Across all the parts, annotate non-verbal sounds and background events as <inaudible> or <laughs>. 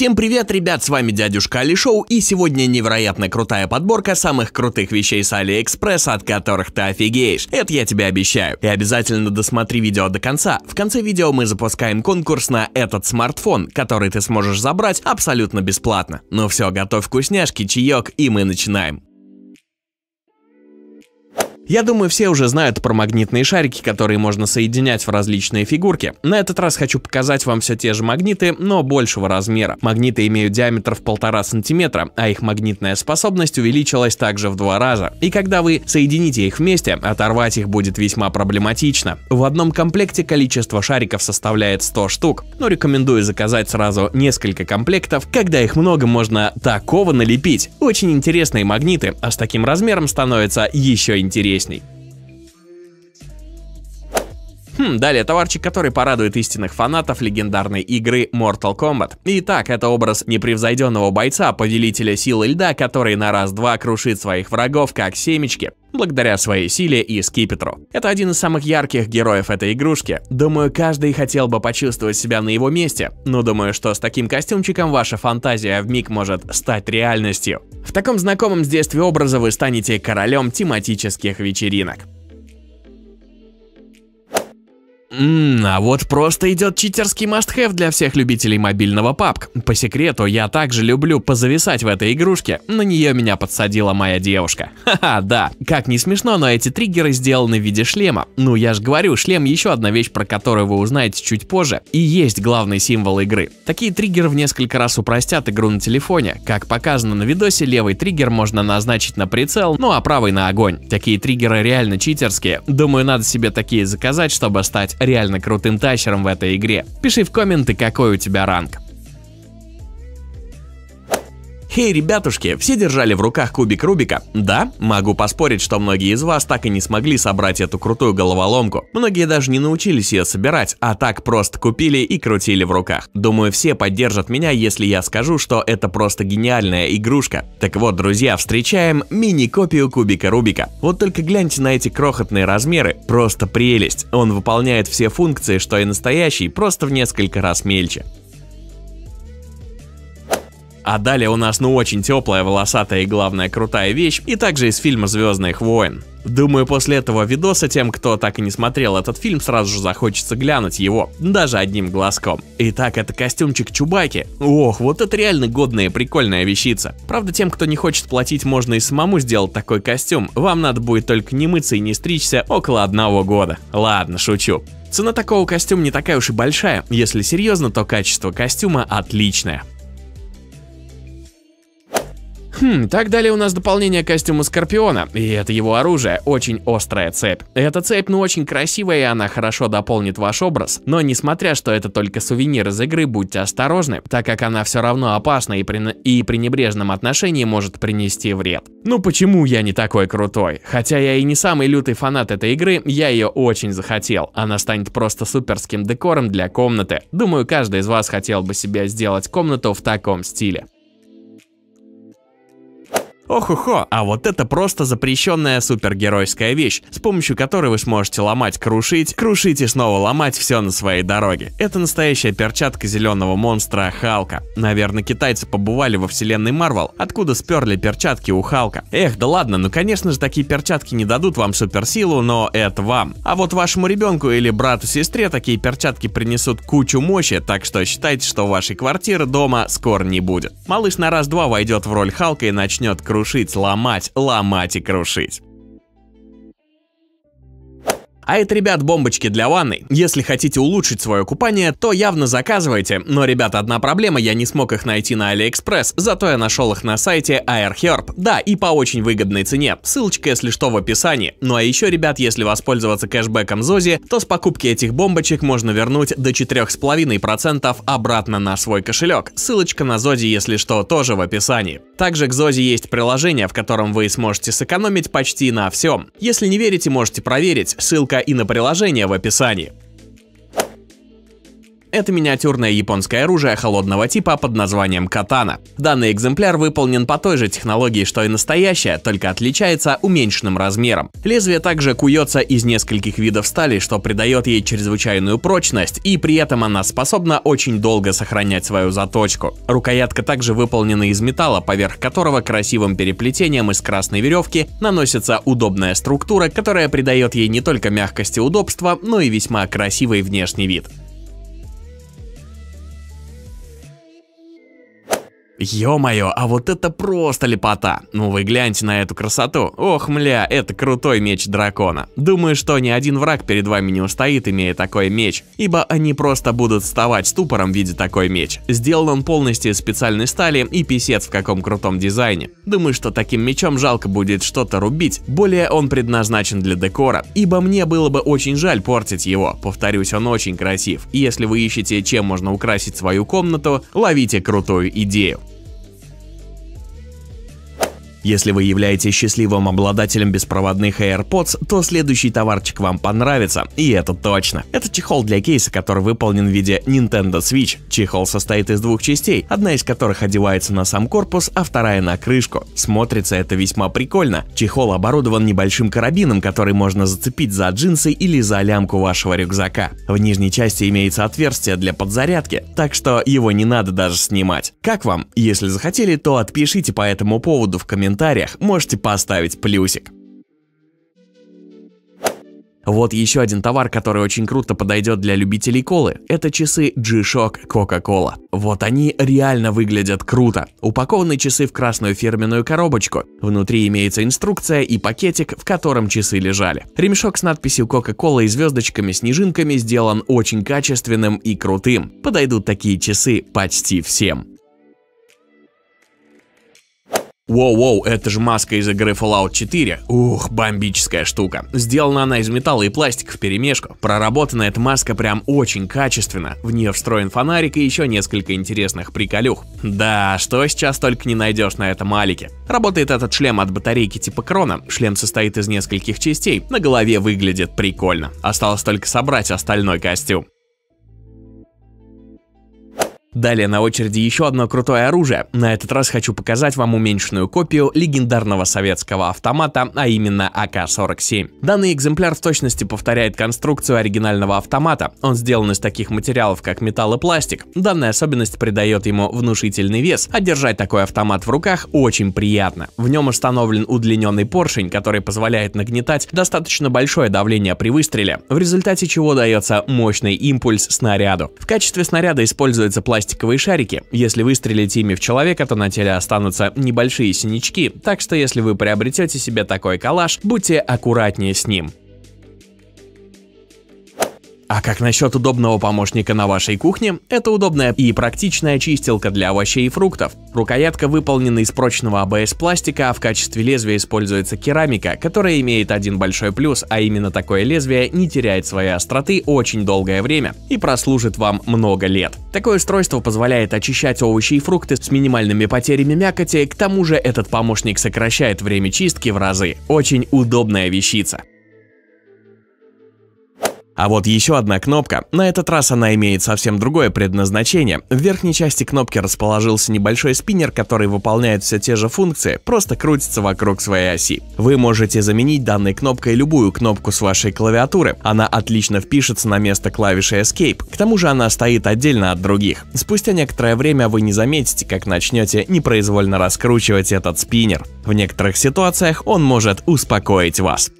Всем привет, ребят, с вами дядюшка Али Шоу, и сегодня невероятно крутая подборка самых крутых вещей с Алиэкспресс, от которых ты офигеешь. Это я тебе обещаю. И обязательно досмотри видео до конца. В конце видео мы запускаем конкурс на этот смартфон, который ты сможешь забрать абсолютно бесплатно. Ну все, готовь вкусняшки, чаек, и мы начинаем. Я думаю, все уже знают про магнитные шарики, которые можно соединять в различные фигурки. На этот раз хочу показать вам все те же магниты, но большего размера. Магниты имеют диаметр в полтора сантиметра, а их магнитная способность увеличилась также в два раза. И когда вы соедините их вместе, оторвать их будет весьма проблематично. В одном комплекте количество шариков составляет 100 штук, но ну, рекомендую заказать сразу несколько комплектов, когда их много можно такого налепить. Очень интересные магниты, а с таким размером становится еще интереснее интересней. Хм, далее товарчик, который порадует истинных фанатов легендарной игры Mortal Kombat. Итак, это образ непревзойденного бойца, повелителя силы льда, который на раз-два крушит своих врагов как семечки благодаря своей силе и скипетру. Это один из самых ярких героев этой игрушки. Думаю, каждый хотел бы почувствовать себя на его месте, но думаю, что с таким костюмчиком ваша фантазия в миг может стать реальностью. В таком знакомом с детства образа вы станете королем тематических вечеринок. Ммм, а вот просто идет читерский must для всех любителей мобильного PUBG. По секрету, я также люблю позависать в этой игрушке, на нее меня подсадила моя девушка. <laughs> Ха-ха, да. Как не смешно, но эти триггеры сделаны в виде шлема. Ну, я же говорю, шлем еще одна вещь, про которую вы узнаете чуть позже, и есть главный символ игры. Такие триггеры в несколько раз упростят игру на телефоне. Как показано на видосе, левый триггер можно назначить на прицел, ну а правый на огонь. Такие триггеры реально читерские. Думаю, надо себе такие заказать, чтобы стать реально крутым тащером в этой игре. Пиши в комменты, какой у тебя ранг. Хей, ребятушки, все держали в руках кубик Рубика? Да, могу поспорить, что многие из вас так и не смогли собрать эту крутую головоломку. Многие даже не научились ее собирать, а так просто купили и крутили в руках. Думаю, все поддержат меня, если я скажу, что это просто гениальная игрушка. Так вот, друзья, встречаем мини-копию кубика Рубика. Вот только гляньте на эти крохотные размеры, просто прелесть. Он выполняет все функции, что и настоящий, просто в несколько раз мельче. А далее у нас ну очень теплая, волосатая и главная крутая вещь, и также из фильма «Звездных войн». Думаю, после этого видоса тем, кто так и не смотрел этот фильм, сразу же захочется глянуть его, даже одним глазком. Итак, это костюмчик Чубаки. Ох, вот это реально годная и прикольная вещица. Правда, тем, кто не хочет платить, можно и самому сделать такой костюм. Вам надо будет только не мыться и не стричься около одного года. Ладно, шучу. Цена такого костюма не такая уж и большая. Если серьезно, то качество костюма отличное. Хм, так далее у нас дополнение к костюму Скорпиона, и это его оружие, очень острая цепь. Эта цепь, ну, очень красивая, и она хорошо дополнит ваш образ, но несмотря, что это только сувенир из игры, будьте осторожны, так как она все равно опасна и при, и при небрежном отношении может принести вред. Ну почему я не такой крутой? Хотя я и не самый лютый фанат этой игры, я ее очень захотел. Она станет просто суперским декором для комнаты. Думаю, каждый из вас хотел бы себе сделать комнату в таком стиле ох хо а вот это просто запрещенная супергеройская вещь, с помощью которой вы сможете ломать, крушить, крушить и снова ломать все на своей дороге. Это настоящая перчатка зеленого монстра Халка. Наверное, китайцы побывали во вселенной Марвел, откуда сперли перчатки у Халка. Эх, да ладно, ну конечно же такие перчатки не дадут вам суперсилу, но это вам. А вот вашему ребенку или брату-сестре такие перчатки принесут кучу мощи, так что считайте, что вашей квартиры дома скоро не будет. Малыш на раз-два войдет в роль Халка и начнет крутить крушить, ломать, ломать и крушить. А это, ребят, бомбочки для ванны. Если хотите улучшить свое купание, то явно заказывайте. Но, ребят, одна проблема, я не смог их найти на AliExpress, зато я нашел их на сайте AirHerb. Да, и по очень выгодной цене. Ссылочка, если что, в описании. Ну а еще, ребят, если воспользоваться кэшбэком Зози, то с покупки этих бомбочек можно вернуть до 4,5% обратно на свой кошелек. Ссылочка на Зози, если что, тоже в описании. Также к Зози есть приложение, в котором вы сможете сэкономить почти на всем. Если не верите, можете проверить. Ссылка и на приложение в описании. Это миниатюрное японское оружие холодного типа под названием катана. Данный экземпляр выполнен по той же технологии, что и настоящая, только отличается уменьшенным размером. Лезвие также куется из нескольких видов стали, что придает ей чрезвычайную прочность, и при этом она способна очень долго сохранять свою заточку. Рукоятка также выполнена из металла, поверх которого красивым переплетением из красной веревки наносится удобная структура, которая придает ей не только мягкость и удобство, но и весьма красивый внешний вид. Ё-моё, а вот это просто лепота. Ну вы гляньте на эту красоту. Ох, мля, это крутой меч дракона. Думаю, что ни один враг перед вами не устоит, имея такой меч. Ибо они просто будут вставать ступором в виде такой меч. Сделан он полностью из специальной стали и писец в каком крутом дизайне. Думаю, что таким мечом жалко будет что-то рубить. Более он предназначен для декора. Ибо мне было бы очень жаль портить его. Повторюсь, он очень красив. И если вы ищете, чем можно украсить свою комнату, ловите крутую идею. Если вы являетесь счастливым обладателем беспроводных AirPods, то следующий товарчик вам понравится, и это точно. Это чехол для кейса, который выполнен в виде Nintendo Switch. Чехол состоит из двух частей, одна из которых одевается на сам корпус, а вторая на крышку. Смотрится это весьма прикольно. Чехол оборудован небольшим карабином, который можно зацепить за джинсы или за лямку вашего рюкзака. В нижней части имеется отверстие для подзарядки, так что его не надо даже снимать. Как вам? Если захотели, то отпишите по этому поводу в комментариях комментариях можете поставить плюсик. Вот еще один товар, который очень круто подойдет для любителей колы, это часы G-Shock Coca-Cola. Вот они реально выглядят круто. Упакованы часы в красную фирменную коробочку, внутри имеется инструкция и пакетик, в котором часы лежали. Ремешок с надписью Coca-Cola и звездочками-снежинками сделан очень качественным и крутым. Подойдут такие часы почти всем. Воу-воу, это же маска из игры Fallout 4. Ух, бомбическая штука. Сделана она из металла и пластика в перемешку. Проработана эта маска прям очень качественно. В нее встроен фонарик и еще несколько интересных приколюх. Да, что сейчас только не найдешь на этом алике. Работает этот шлем от батарейки типа Крона. Шлем состоит из нескольких частей. На голове выглядит прикольно. Осталось только собрать остальной костюм. Далее на очереди еще одно крутое оружие. На этот раз хочу показать вам уменьшенную копию легендарного советского автомата, а именно АК-47. Данный экземпляр в точности повторяет конструкцию оригинального автомата. Он сделан из таких материалов, как металл и пластик. Данная особенность придает ему внушительный вес, а держать такой автомат в руках очень приятно. В нем установлен удлиненный поршень, который позволяет нагнетать достаточно большое давление при выстреле, в результате чего дается мощный импульс снаряду. В качестве снаряда используется пластик пластиковые шарики. Если выстрелите ими в человека, то на теле останутся небольшие синячки, так что если вы приобретете себе такой калаш, будьте аккуратнее с ним. А как насчет удобного помощника на вашей кухне? Это удобная и практичная чистилка для овощей и фруктов. Рукоятка выполнена из прочного АБС-пластика, а в качестве лезвия используется керамика, которая имеет один большой плюс, а именно такое лезвие не теряет своей остроты очень долгое время и прослужит вам много лет. Такое устройство позволяет очищать овощи и фрукты с минимальными потерями мякоти, к тому же этот помощник сокращает время чистки в разы. Очень удобная вещица. А вот еще одна кнопка. На этот раз она имеет совсем другое предназначение. В верхней части кнопки расположился небольшой спиннер, который выполняет все те же функции, просто крутится вокруг своей оси. Вы можете заменить данной кнопкой любую кнопку с вашей клавиатуры. Она отлично впишется на место клавиши Escape. К тому же она стоит отдельно от других. Спустя некоторое время вы не заметите, как начнете непроизвольно раскручивать этот спиннер. В некоторых ситуациях он может успокоить вас.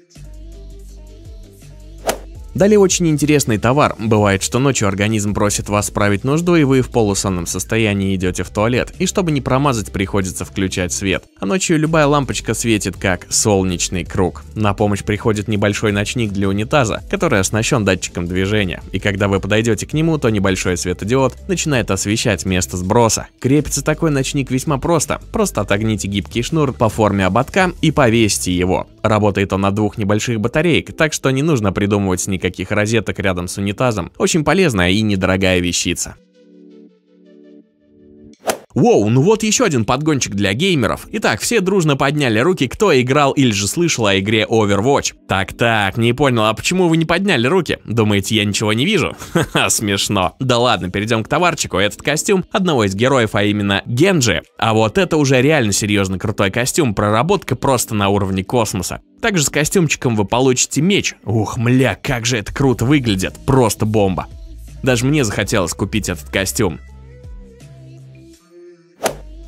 Далее очень интересный товар. Бывает, что ночью организм просит вас справить нужду, и вы в полусонном состоянии идете в туалет, и чтобы не промазать, приходится включать свет. А ночью любая лампочка светит как солнечный круг. На помощь приходит небольшой ночник для унитаза, который оснащен датчиком движения. И когда вы подойдете к нему, то небольшой светодиод начинает освещать место сброса. Крепится такой ночник весьма просто. Просто отогните гибкий шнур по форме ободка и повесьте его. Работает он на двух небольших батареек, так что не нужно придумывать никаких розеток рядом с унитазом. Очень полезная и недорогая вещица. Воу, ну вот еще один подгончик для геймеров. Итак, все дружно подняли руки, кто играл или же слышал о игре Overwatch. Так-так, не понял, а почему вы не подняли руки? Думаете, я ничего не вижу? <laughs> Ха-ха, смешно. Да ладно, перейдем к товарчику. Этот костюм одного из героев, а именно Генджи. А вот это уже реально серьезно крутой костюм, проработка просто на уровне космоса. Также с костюмчиком вы получите меч. Ух, мля, как же это круто выглядит, просто бомба. Даже мне захотелось купить этот костюм.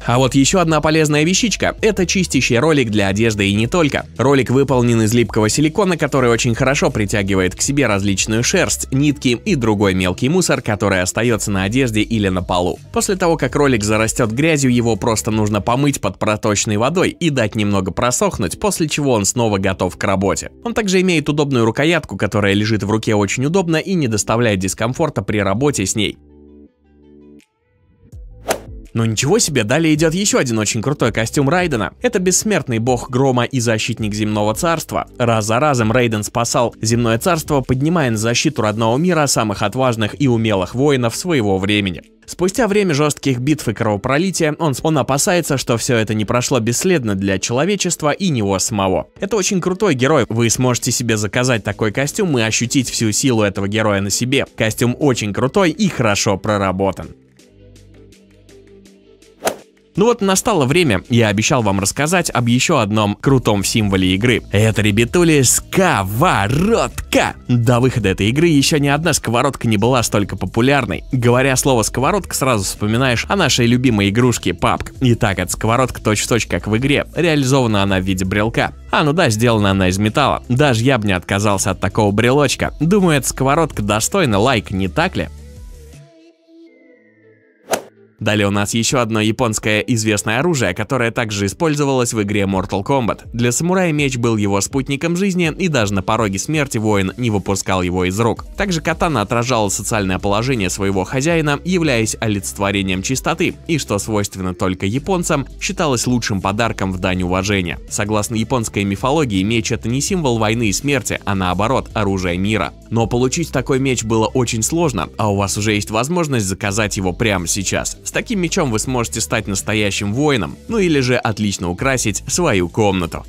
А вот еще одна полезная вещичка – это чистящий ролик для одежды и не только. Ролик выполнен из липкого силикона, который очень хорошо притягивает к себе различную шерсть, нитки и другой мелкий мусор, который остается на одежде или на полу. После того, как ролик зарастет грязью, его просто нужно помыть под проточной водой и дать немного просохнуть, после чего он снова готов к работе. Он также имеет удобную рукоятку, которая лежит в руке очень удобно и не доставляет дискомфорта при работе с ней. Но ничего себе, далее идет еще один очень крутой костюм Райдена. Это бессмертный бог грома и защитник земного царства. Раз за разом Рейден спасал земное царство, поднимая на защиту родного мира самых отважных и умелых воинов своего времени. Спустя время жестких битв и кровопролития, он, он опасается, что все это не прошло бесследно для человечества и него самого. Это очень крутой герой, вы сможете себе заказать такой костюм и ощутить всю силу этого героя на себе. Костюм очень крутой и хорошо проработан. Ну вот настало время, я обещал вам рассказать об еще одном крутом символе игры. Это, ребятули, сковородка! До выхода этой игры еще ни одна сковородка не была столько популярной. Говоря слово сковородка, сразу вспоминаешь о нашей любимой игрушке PUBG. Итак, эта сковородка точь-в-точь -точь, как в игре, реализована она в виде брелка. А, ну да, сделана она из металла. Даже я бы не отказался от такого брелочка. Думаю, эта сковородка достойна лайк, не так ли? Далее у нас еще одно японское известное оружие, которое также использовалось в игре Mortal Kombat. Для самурая меч был его спутником жизни и даже на пороге смерти воин не выпускал его из рук. Также катана отражала социальное положение своего хозяина, являясь олицетворением чистоты, и что свойственно только японцам, считалось лучшим подарком в дань уважения. Согласно японской мифологии, меч это не символ войны и смерти, а наоборот, оружие мира. Но получить такой меч было очень сложно, а у вас уже есть возможность заказать его прямо сейчас таким мечом вы сможете стать настоящим воином, ну или же отлично украсить свою комнату.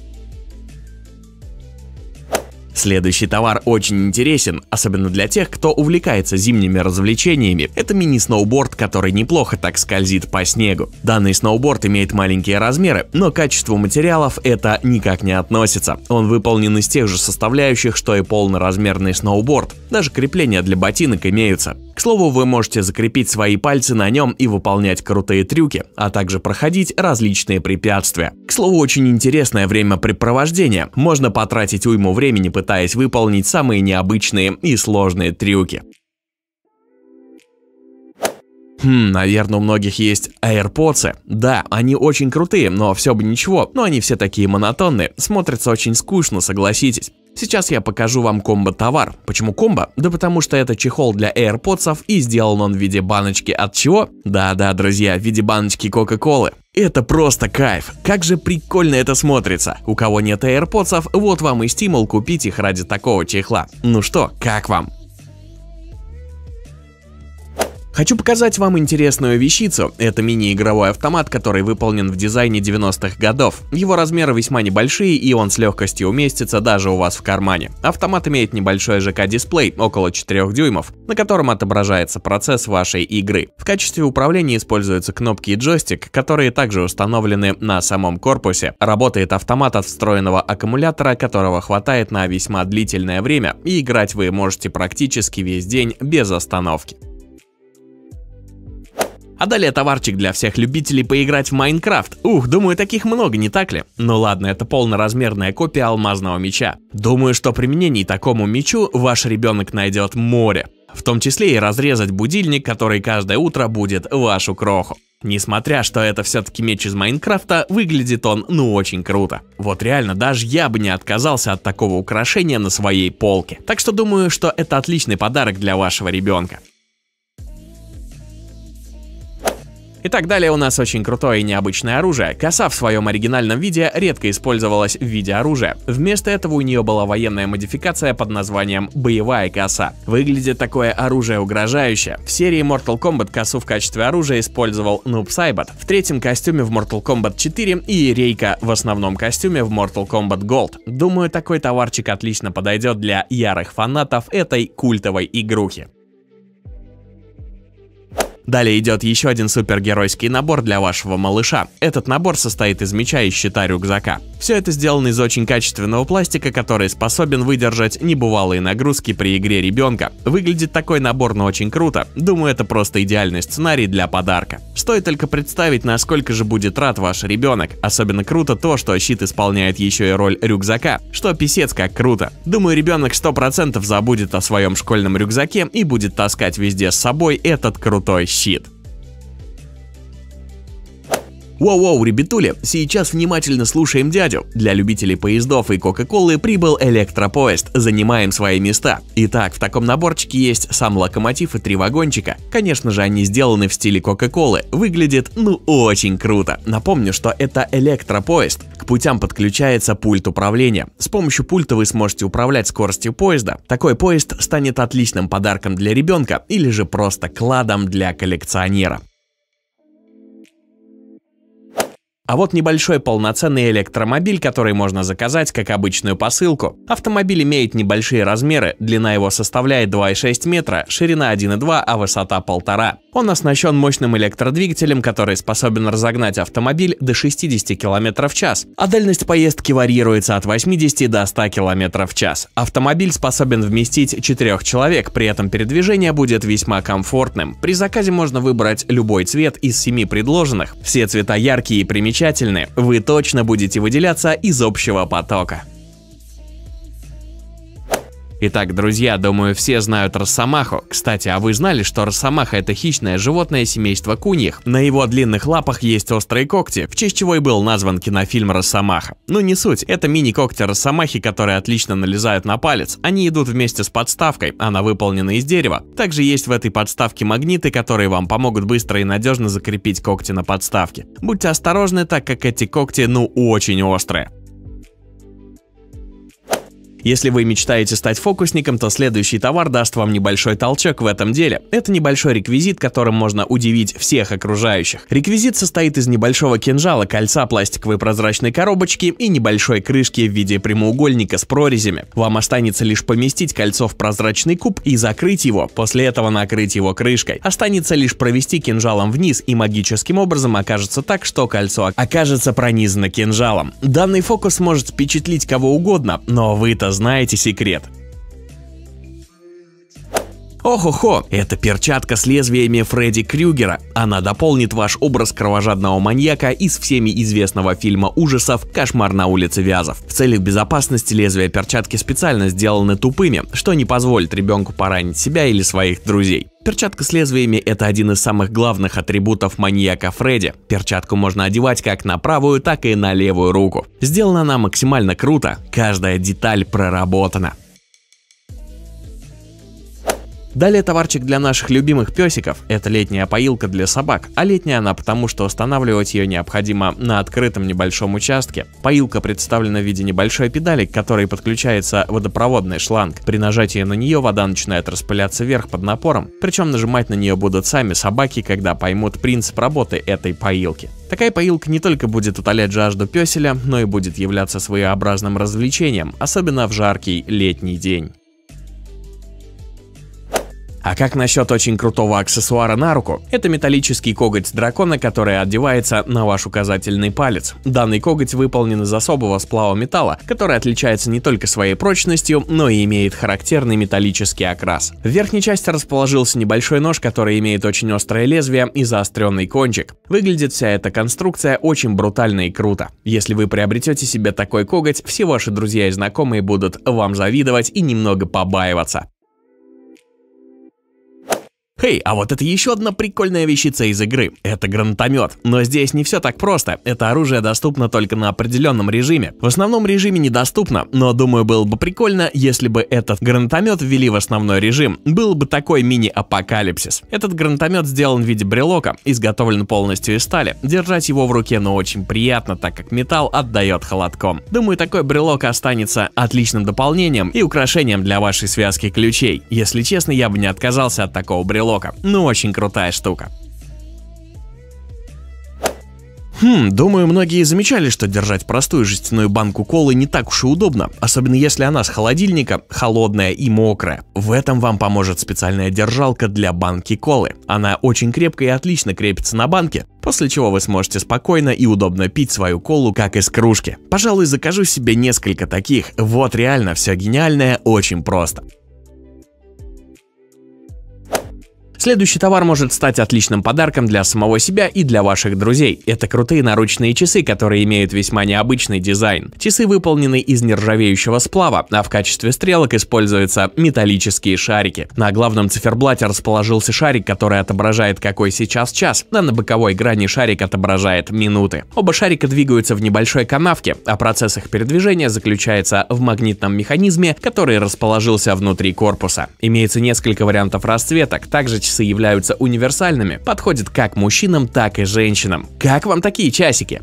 Следующий товар очень интересен, особенно для тех, кто увлекается зимними развлечениями. Это мини-сноуборд, который неплохо так скользит по снегу. Данный сноуборд имеет маленькие размеры, но к качеству материалов это никак не относится. Он выполнен из тех же составляющих, что и полноразмерный сноуборд. Даже крепления для ботинок имеются. К слову, вы можете закрепить свои пальцы на нем и выполнять крутые трюки, а также проходить различные препятствия. К слову, очень интересное времяпрепровождение. Можно потратить уйму времени, пытаясь пытаясь выполнить самые необычные и сложные трюки. Хм, наверное, у многих есть AirPods. Да, они очень крутые, но все бы ничего, но они все такие монотонные, смотрятся очень скучно, согласитесь. Сейчас я покажу вам комбо-товар. Почему комбо? Да потому что это чехол для AirPods и сделан он в виде баночки от чего? Да-да, друзья, в виде баночки Кока-Колы. Это просто кайф. Как же прикольно это смотрится. У кого нет AirPods, вот вам и стимул купить их ради такого чехла. Ну что, как вам? Хочу показать вам интересную вещицу. Это мини-игровой автомат, который выполнен в дизайне 90-х годов. Его размеры весьма небольшие и он с легкостью уместится даже у вас в кармане. Автомат имеет небольшой ЖК-дисплей, около 4 дюймов, на котором отображается процесс вашей игры. В качестве управления используются кнопки и джойстик, которые также установлены на самом корпусе. Работает автомат от встроенного аккумулятора, которого хватает на весьма длительное время, и играть вы можете практически весь день без остановки. А далее товарчик для всех любителей поиграть в Майнкрафт. Ух, думаю, таких много, не так ли? Ну ладно, это полноразмерная копия алмазного меча. Думаю, что применений такому мечу ваш ребенок найдет море. В том числе и разрезать будильник, который каждое утро будет вашу кроху. Несмотря, что это все-таки меч из Майнкрафта, выглядит он ну очень круто. Вот реально, даже я бы не отказался от такого украшения на своей полке. Так что думаю, что это отличный подарок для вашего ребенка. Итак, далее у нас очень крутое и необычное оружие. Коса в своем оригинальном виде редко использовалась в виде оружия. Вместо этого у нее была военная модификация под названием «Боевая коса». Выглядит такое оружие угрожающе. В серии Mortal Kombat косу в качестве оружия использовал Noob Saibot. В третьем костюме в Mortal Kombat 4 и Рейка в основном костюме в Mortal Kombat Gold. Думаю, такой товарчик отлично подойдет для ярых фанатов этой культовой игрухи. Далее идет еще один супергеройский набор для вашего малыша. Этот набор состоит из меча и щита рюкзака. Все это сделано из очень качественного пластика, который способен выдержать небывалые нагрузки при игре ребенка. Выглядит такой набор, но очень круто. Думаю, это просто идеальный сценарий для подарка. Стоит только представить, насколько же будет рад ваш ребенок. Особенно круто то, что щит исполняет еще и роль рюкзака, что писец как круто. Думаю, ребенок 100% забудет о своем школьном рюкзаке и будет таскать везде с собой этот крутой щит. Воу-воу, ребятули, сейчас внимательно слушаем дядю. Для любителей поездов и Кока-Колы прибыл электропоезд. Занимаем свои места. Итак, в таком наборчике есть сам локомотив и три вагончика. Конечно же, они сделаны в стиле Кока-Колы. Выглядит, ну, очень круто. Напомню, что это электропоезд. К путям подключается пульт управления. С помощью пульта вы сможете управлять скоростью поезда. Такой поезд станет отличным подарком для ребенка или же просто кладом для коллекционера. А вот небольшой полноценный электромобиль, который можно заказать как обычную посылку. Автомобиль имеет небольшие размеры, длина его составляет 2,6 метра, ширина 1,2, а высота 1,5. Он оснащен мощным электродвигателем, который способен разогнать автомобиль до 60 км в час, а дальность поездки варьируется от 80 до 100 км в час. Автомобиль способен вместить 4 человек, при этом передвижение будет весьма комфортным. При заказе можно выбрать любой цвет из 7 предложенных. Все цвета яркие и примечательные замечательны, вы точно будете выделяться из общего потока. Итак, друзья, думаю, все знают росомаху. Кстати, а вы знали, что росомаха это хищное животное семейства куньих? На его длинных лапах есть острые когти, в честь чего и был назван кинофильм «Росомаха». Ну не суть, это мини-когти росомахи, которые отлично налезают на палец. Они идут вместе с подставкой, она выполнена из дерева. Также есть в этой подставке магниты, которые вам помогут быстро и надежно закрепить когти на подставке. Будьте осторожны, так как эти когти ну очень острые. Если вы мечтаете стать фокусником, то следующий товар даст вам небольшой толчок в этом деле. Это небольшой реквизит, которым можно удивить всех окружающих. Реквизит состоит из небольшого кинжала, кольца пластиковой прозрачной коробочки и небольшой крышки в виде прямоугольника с прорезями. Вам останется лишь поместить кольцо в прозрачный куб и закрыть его, после этого накрыть его крышкой. Останется лишь провести кинжалом вниз и магическим образом окажется так, что кольцо окажется пронизано кинжалом. Данный фокус может впечатлить кого угодно, но вы-то знаете секрет. Охо-хо, это перчатка с лезвиями Фредди Крюгера. Она дополнит ваш образ кровожадного маньяка из всеми известного фильма ужасов «Кошмар на улице Вязов». В целях безопасности лезвия перчатки специально сделаны тупыми, что не позволит ребенку поранить себя или своих друзей. Перчатка с лезвиями – это один из самых главных атрибутов маньяка Фредди. Перчатку можно одевать как на правую, так и на левую руку. Сделана она максимально круто, каждая деталь проработана. Далее товарчик для наших любимых песиков – это летняя поилка для собак, а летняя она потому, что устанавливать ее необходимо на открытом небольшом участке. Поилка представлена в виде небольшой педали, к которой подключается водопроводный шланг. При нажатии на нее вода начинает распыляться вверх под напором, причем нажимать на нее будут сами собаки, когда поймут принцип работы этой поилки. Такая поилка не только будет утолять жажду песеля, но и будет являться своеобразным развлечением, особенно в жаркий летний день. А как насчет очень крутого аксессуара на руку? Это металлический коготь дракона, который одевается на ваш указательный палец. Данный коготь выполнен из особого сплава металла, который отличается не только своей прочностью, но и имеет характерный металлический окрас. В верхней части расположился небольшой нож, который имеет очень острое лезвие и заостренный кончик. Выглядит вся эта конструкция очень брутально и круто. Если вы приобретете себе такой коготь, все ваши друзья и знакомые будут вам завидовать и немного побаиваться. Хей, а вот это еще одна прикольная вещица из игры. Это гранатомет. Но здесь не все так просто. Это оружие доступно только на определенном режиме. В основном режиме недоступно, но думаю было бы прикольно, если бы этот гранатомет ввели в основной режим. Был бы такой мини-апокалипсис. Этот гранатомет сделан в виде брелока, изготовлен полностью из стали. Держать его в руке, но ну, очень приятно, так как металл отдает холодком. Думаю, такой брелок останется отличным дополнением и украшением для вашей связки ключей. Если честно, я бы не отказался от такого брелока брелока. Ну, очень крутая штука. Хм, думаю, многие замечали, что держать простую жестяную банку колы не так уж и удобно, особенно если она с холодильника, холодная и мокрая. В этом вам поможет специальная держалка для банки колы. Она очень крепкая и отлично крепится на банке, после чего вы сможете спокойно и удобно пить свою колу, как из кружки. Пожалуй, закажу себе несколько таких, вот реально все гениальное очень просто. Следующий товар может стать отличным подарком для самого себя и для ваших друзей. Это крутые наручные часы, которые имеют весьма необычный дизайн. Часы выполнены из нержавеющего сплава, а в качестве стрелок используются металлические шарики. На главном циферблате расположился шарик, который отображает какой сейчас час, а на боковой грани шарик отображает минуты. Оба шарика двигаются в небольшой канавке, а процесс их передвижения заключается в магнитном механизме, который расположился внутри корпуса. Имеется несколько вариантов расцветок, также часы являются универсальными, подходят как мужчинам, так и женщинам. Как вам такие часики?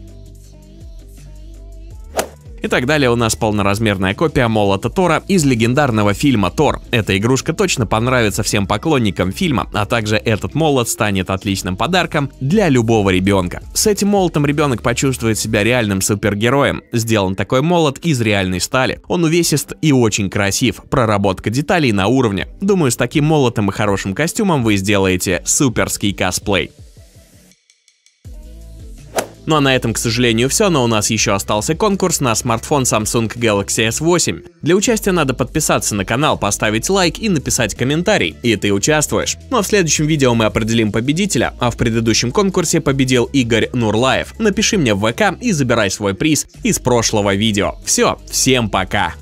И так далее у нас полноразмерная копия молота Тора из легендарного фильма «Тор». Эта игрушка точно понравится всем поклонникам фильма, а также этот молот станет отличным подарком для любого ребенка. С этим молотом ребенок почувствует себя реальным супергероем. Сделан такой молот из реальной стали. Он увесист и очень красив. Проработка деталей на уровне. Думаю, с таким молотом и хорошим костюмом вы сделаете суперский косплей. Ну а на этом, к сожалению, все, но у нас еще остался конкурс на смартфон Samsung Galaxy S8. Для участия надо подписаться на канал, поставить лайк и написать комментарий, и ты участвуешь. Ну а в следующем видео мы определим победителя, а в предыдущем конкурсе победил Игорь Нурлаев. Напиши мне в ВК и забирай свой приз из прошлого видео. Все, всем пока!